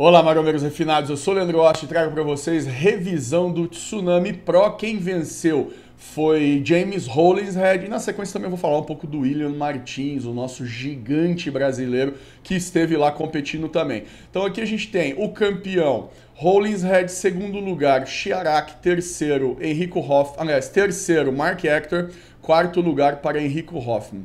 Olá, marombeiros refinados, eu sou o Leandro Osh e trago para vocês revisão do Tsunami Pro. Quem venceu foi James Hollingshead e na sequência também vou falar um pouco do William Martins, o nosso gigante brasileiro que esteve lá competindo também. Então aqui a gente tem o campeão Hollingshead, segundo lugar Chiarac, terceiro Henrico Hoff, aliás, terceiro Mark Hector, quarto lugar para Henrico Hoffman.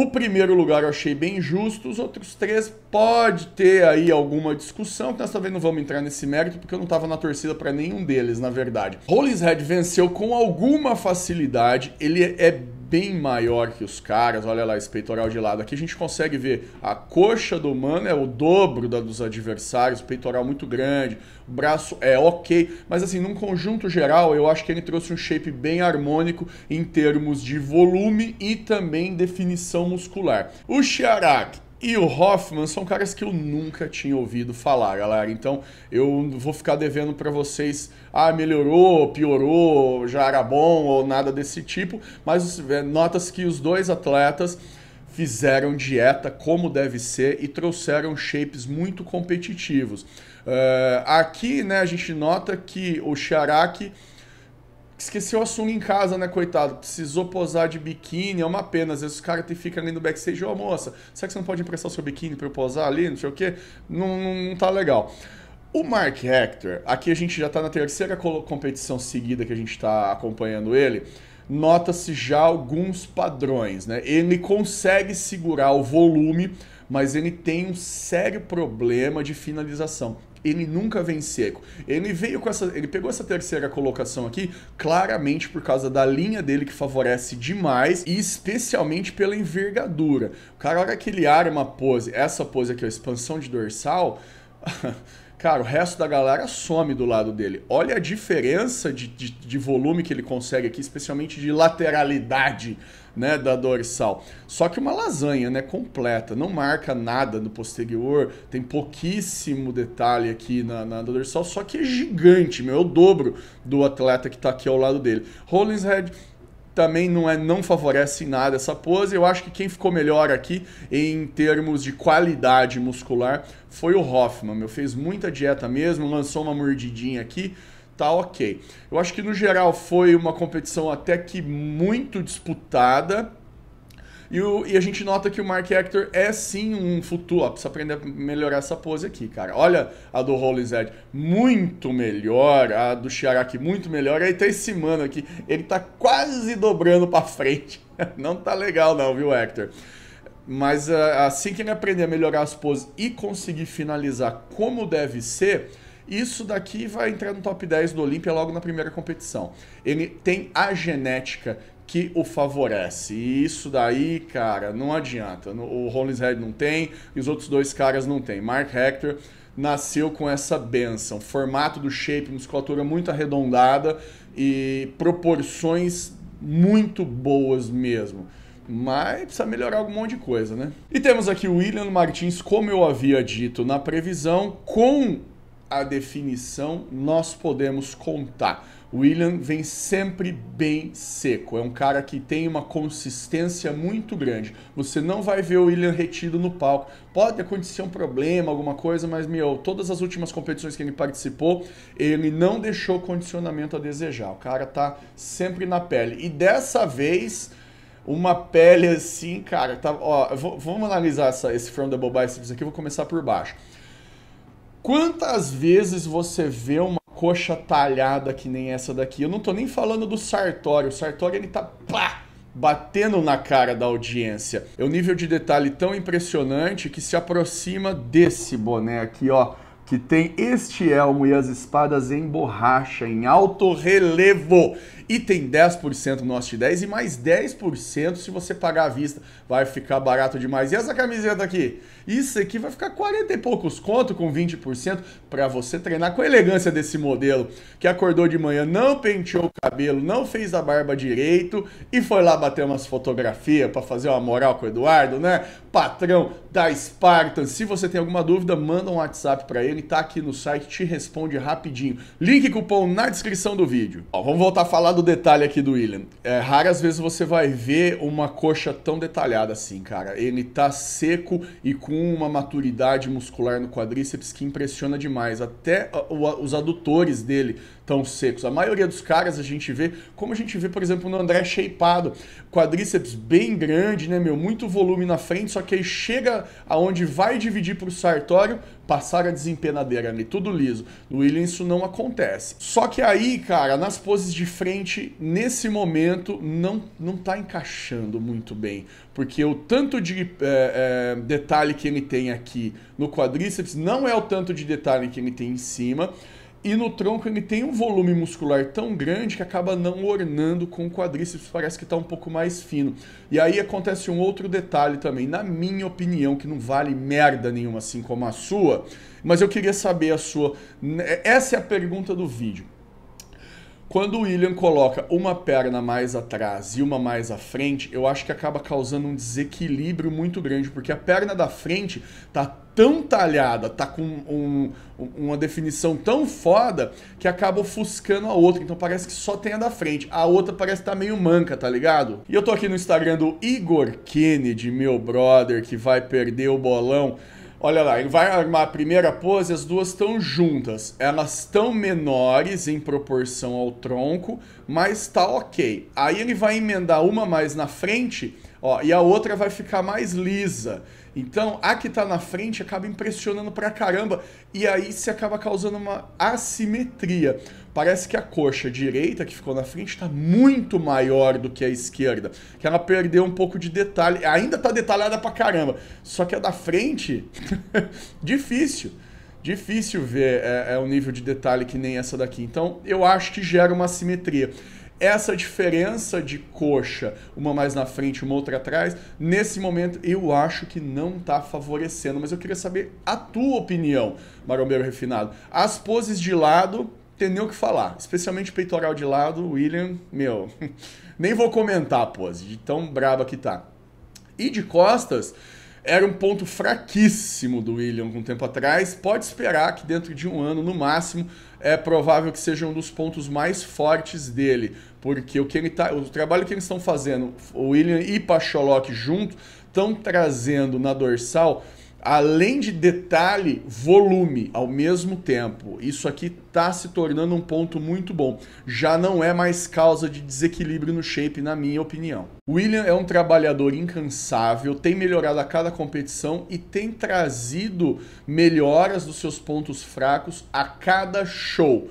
O primeiro lugar eu achei bem justo, os outros três pode ter aí alguma discussão, que nós também não vamos entrar nesse mérito, porque eu não estava na torcida para nenhum deles, na verdade. Holy's Head venceu com alguma facilidade, ele é bem maior que os caras. Olha lá, esse peitoral de lado. Aqui a gente consegue ver a coxa do mano é o dobro da dos adversários, peitoral muito grande, o braço é ok. Mas assim, num conjunto geral, eu acho que ele trouxe um shape bem harmônico em termos de volume e também definição muscular. O Chiarac e o Hoffman são caras que eu nunca tinha ouvido falar, galera. Então eu vou ficar devendo para vocês, ah, melhorou, piorou, já era bom ou nada desse tipo. Mas é, notas que os dois atletas fizeram dieta como deve ser e trouxeram shapes muito competitivos. Uh, aqui, né, a gente nota que o Charaki Esqueceu a sunga em casa, né, coitado? Precisou posar de biquíni, é uma pena. Às vezes os caras ficam ali no backstage, ô oh, moça, será que você não pode emprestar o seu biquíni pra eu posar ali? Não sei o quê. Não, não, não tá legal. O Mark Hector, aqui a gente já tá na terceira competição seguida que a gente tá acompanhando ele nota-se já alguns padrões. Né? Ele consegue segurar o volume, mas ele tem um sério problema de finalização ele nunca vem seco. Ele veio com essa, ele pegou essa terceira colocação aqui claramente por causa da linha dele que favorece demais e especialmente pela envergadura. O cara, a hora que ele arma a pose, essa pose aqui, a expansão de dorsal, cara, o resto da galera some do lado dele. Olha a diferença de, de, de volume que ele consegue aqui, especialmente de lateralidade né, da dorsal. Só que uma lasanha, né, completa, não marca nada no posterior, tem pouquíssimo detalhe aqui na, na dorsal, só que é gigante, meu, é o dobro do atleta que está aqui ao lado dele. Rollins Head também não é não favorece em nada essa pose. Eu acho que quem ficou melhor aqui em termos de qualidade muscular foi o Hoffman. Meu fez muita dieta mesmo, lançou uma mordidinha aqui, tá ok. Eu acho que no geral foi uma competição até que muito disputada. E, o, e, a gente nota que o Mark Hector é sim um futuro. Ó, precisa aprender a melhorar essa pose aqui, cara. Olha a do Holy Zed, muito melhor. A do Shiaraki, muito melhor. Aí tá esse mano aqui, ele tá quase dobrando pra frente. Não tá legal não, viu, Hector? Mas ah, assim que ele aprender a melhorar as poses e conseguir finalizar como deve ser isso daqui vai entrar no top 10 do Olímpia logo na primeira competição. Ele tem a genética que o favorece. E isso daí, cara, não adianta. O Red não tem e os outros dois caras não tem. Mark Hector nasceu com essa benção. Formato do shape, musculatura muito arredondada e proporções muito boas mesmo. Mas precisa melhorar algum monte de coisa, né? E temos aqui o William Martins, como eu havia dito na previsão, com a definição, nós podemos contar. O William vem sempre bem seco, é um cara que tem uma consistência muito grande. Você não vai ver o William retido no palco. Pode acontecer um problema, alguma coisa, mas meu, todas as últimas competições que ele participou, ele não deixou condicionamento a desejar. O cara tá sempre na pele. E dessa vez, uma pele assim, cara, tá, ó, vou, vamos analisar essa, esse From Double Biceps aqui, vou começar por baixo. Quantas vezes você vê uma coxa talhada que nem essa daqui? Eu não tô nem falando do Sartório. O Sartório ele tá pá, batendo na cara da audiência. É um nível de detalhe tão impressionante que se aproxima desse boné aqui, ó, que tem este elmo e as espadas em borracha em alto relevo. E tem 10% no Host 10 e mais 10% se você pagar à vista. Vai ficar barato demais. E essa camiseta aqui? Isso aqui vai ficar 40 e poucos conto com 20% para você treinar com a elegância desse modelo que acordou de manhã, não penteou o cabelo, não fez a barba direito e foi lá bater umas fotografias para fazer uma moral com o Eduardo, né? Patrão da Spartan. Se você tem alguma dúvida, manda um WhatsApp para ele, tá aqui no site, te responde rapidinho. Link e cupom na descrição do vídeo. Ó, vamos voltar a falar do do detalhe aqui do William. É, raras vezes você vai ver uma coxa tão detalhada assim, cara. Ele tá seco e com uma maturidade muscular no quadríceps que impressiona demais. Até os adutores dele tão secos. A maioria dos caras a gente vê, como a gente vê, por exemplo, no André Shapeado, quadríceps bem grande, né, meu? Muito volume na frente, só que aí chega aonde vai dividir para o sartório, passar a desempenadeira ali, tudo liso. No William isso não acontece. Só que aí, cara, nas poses de frente, nesse momento, não, não tá encaixando muito bem. Porque o tanto de é, é, detalhe que ele tem aqui no quadríceps não é o tanto de detalhe que ele tem em cima. E no tronco ele tem um volume muscular tão grande que acaba não ornando com o quadríceps, parece que está um pouco mais fino. E aí acontece um outro detalhe também, na minha opinião, que não vale merda nenhuma assim como a sua, mas eu queria saber a sua. Essa é a pergunta do vídeo. Quando o William coloca uma perna mais atrás e uma mais à frente, eu acho que acaba causando um desequilíbrio muito grande, porque a perna da frente tá tão talhada, tá com um, uma definição tão foda que acaba ofuscando a outra. Então parece que só tem a da frente. A outra parece que tá meio manca, tá ligado? E eu tô aqui no Instagram do Igor Kennedy, meu brother, que vai perder o bolão. Olha lá, ele vai armar a primeira pose, as duas estão juntas. Elas estão menores em proporção ao tronco, mas tá ok. Aí ele vai emendar uma mais na frente Ó, e a outra vai ficar mais lisa. Então, a que está na frente acaba impressionando pra caramba e aí se acaba causando uma assimetria. Parece que a coxa direita que ficou na frente está muito maior do que a esquerda, que ela perdeu um pouco de detalhe. Ainda está detalhada pra caramba, só que a da frente, difícil. Difícil ver é, é, um nível de detalhe que nem essa daqui. Então, eu acho que gera uma assimetria essa diferença de coxa, uma mais na frente, uma outra atrás, nesse momento eu acho que não está favorecendo. Mas eu queria saber a tua opinião, marombeiro refinado. As poses de lado, tem nem o que falar. Especialmente peitoral de lado, William, meu, nem vou comentar a pose, de tão braba que tá. E de costas, era um ponto fraquíssimo do William algum tempo atrás. Pode esperar que dentro de um ano, no máximo, é provável que seja um dos pontos mais fortes dele. Porque o, que ele tá, o trabalho que eles estão fazendo, o William e Pacholok junto, estão trazendo na dorsal além de detalhe, volume ao mesmo tempo. Isso aqui está se tornando um ponto muito bom. Já não é mais causa de desequilíbrio no shape, na minha opinião. William é um trabalhador incansável, tem melhorado a cada competição e tem trazido melhoras dos seus pontos fracos a cada show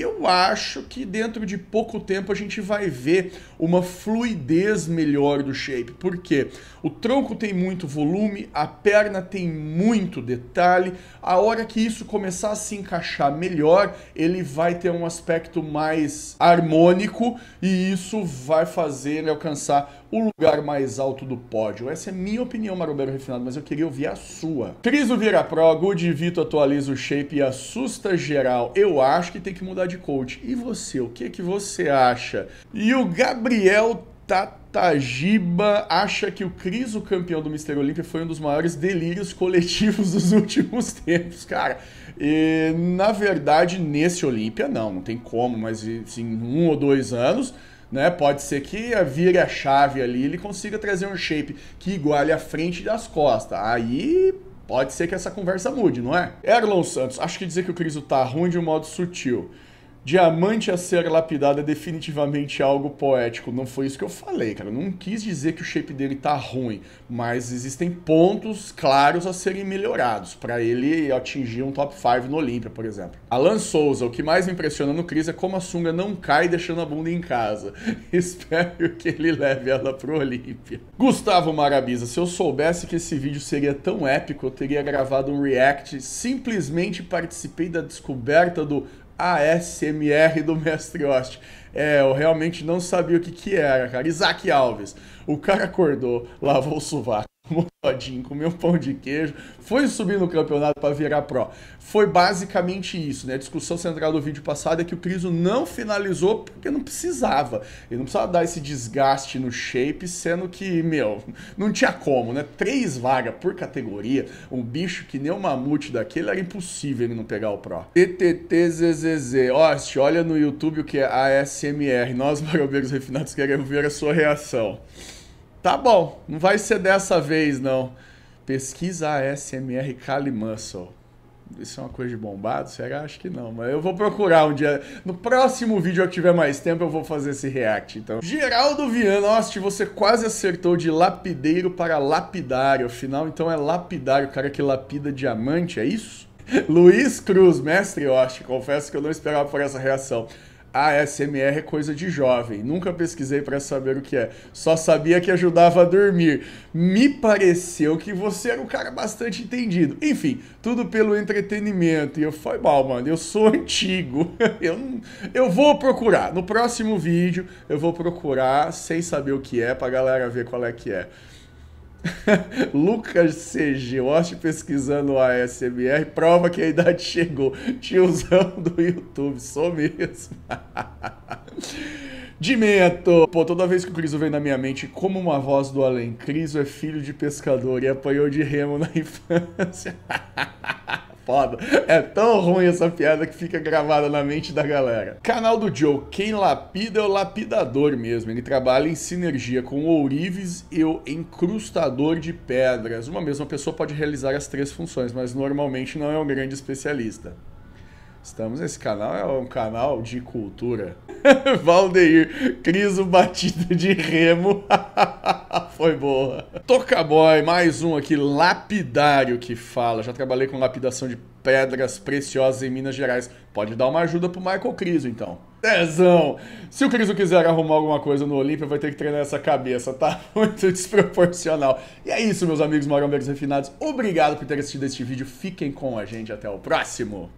eu acho que dentro de pouco tempo a gente vai ver uma fluidez melhor do shape, porque o tronco tem muito volume, a perna tem muito detalhe, a hora que isso começar a se encaixar melhor, ele vai ter um aspecto mais harmônico e isso vai fazer ele alcançar o lugar mais alto do pódio. Essa é minha opinião, Marombeiro Refinado, mas eu queria ouvir a sua. Criso vira pro, Good Vito atualiza o shape e assusta geral. Eu acho que tem que mudar de Coach. E você, o que é que você acha? E o Gabriel Tatajiba acha que o Cris, o campeão do Mister Olímpia, foi um dos maiores delírios coletivos dos últimos tempos, cara. E, na verdade, nesse Olímpia, não, não tem como, mas assim, em um ou dois anos, né? Pode ser que vire a chave ali, ele consiga trazer um shape que iguale a frente das costas. Aí pode ser que essa conversa mude, não é? Erlon Santos, acho que dizer que o Criso tá ruim de um modo sutil. Diamante a ser lapidado é definitivamente algo poético. Não foi isso que eu falei, cara. Eu não quis dizer que o shape dele tá ruim, mas existem pontos claros a serem melhorados para ele atingir um top 5 no Olímpia, por exemplo. Alan Souza, o que mais me impressiona no Cris é como a sunga não cai deixando a bunda em casa. Espero que ele leve ela pro Olímpia. Gustavo Marabisa, se eu soubesse que esse vídeo seria tão épico, eu teria gravado um react. Simplesmente participei da descoberta do ASMR do Mestre Host. É, eu realmente não sabia o que que era, cara. Isaac Alves. O cara acordou, lavou o sovaco. Todinho, comeu um pão de queijo, foi subir no campeonato para virar pró. Foi basicamente isso, né? A discussão central do vídeo passado é que o Criso não finalizou porque não precisava. Ele não precisava dar esse desgaste no shape, sendo que, meu, não tinha como, né? Três vagas por categoria, um bicho que nem o mamute daquele, era impossível ele não pegar o pró. TTTZZZ, Oste, olha no YouTube o que é ASMR. Nós, barbeiros refinados, queremos ver a sua reação. Tá bom, não vai ser dessa vez, não. Pesquisa ASMR Cali Isso é uma coisa de bombado? Será? Acho que não, mas eu vou procurar um dia. No próximo vídeo que eu tiver mais tempo, eu vou fazer esse react, então. Geraldo Viana, Oste, você quase acertou de lapideiro para lapidário. Afinal, então é lapidário, o cara que lapida diamante, é isso? Luiz Cruz, mestre Oste, confesso que eu não esperava por essa reação. ASMR é coisa de jovem. Nunca pesquisei para saber o que é. Só sabia que ajudava a dormir. Me pareceu que você era um cara bastante entendido. Enfim, tudo pelo entretenimento. E eu falei, mal, mano, eu sou antigo. eu, eu vou procurar. No próximo vídeo, eu vou procurar sem saber o que é, pra galera ver qual é que é. Lucas CG, Watch pesquisando a ASMR, prova que a idade chegou. Tiozão do YouTube, sou mesmo. Dimento! Pô, toda vez que o Criso vem na minha mente, como uma voz do além, Criso é filho de pescador e apanhou de remo na infância foda. É tão ruim essa piada que fica gravada na mente da galera. Canal do Joe, quem lapida é o lapidador mesmo. Ele trabalha em sinergia com ourives e o encrustador de pedras. Uma mesma pessoa pode realizar as três funções, mas normalmente não é um grande especialista. Estamos nesse canal, é um canal de cultura. Valdeir, Criso batida de remo. Foi boa. Tocaboy, mais um aqui, lapidário que fala. Já trabalhei com lapidação de pedras preciosas em Minas Gerais. Pode dar uma ajuda pro Michael Criso, então. Tesão. Se o Criso quiser arrumar alguma coisa no Olímpia, vai ter que treinar essa cabeça, tá? Muito desproporcional. E é isso, meus amigos marombeiros refinados. Obrigado por ter assistido este vídeo. Fiquem com a gente. Até o próximo!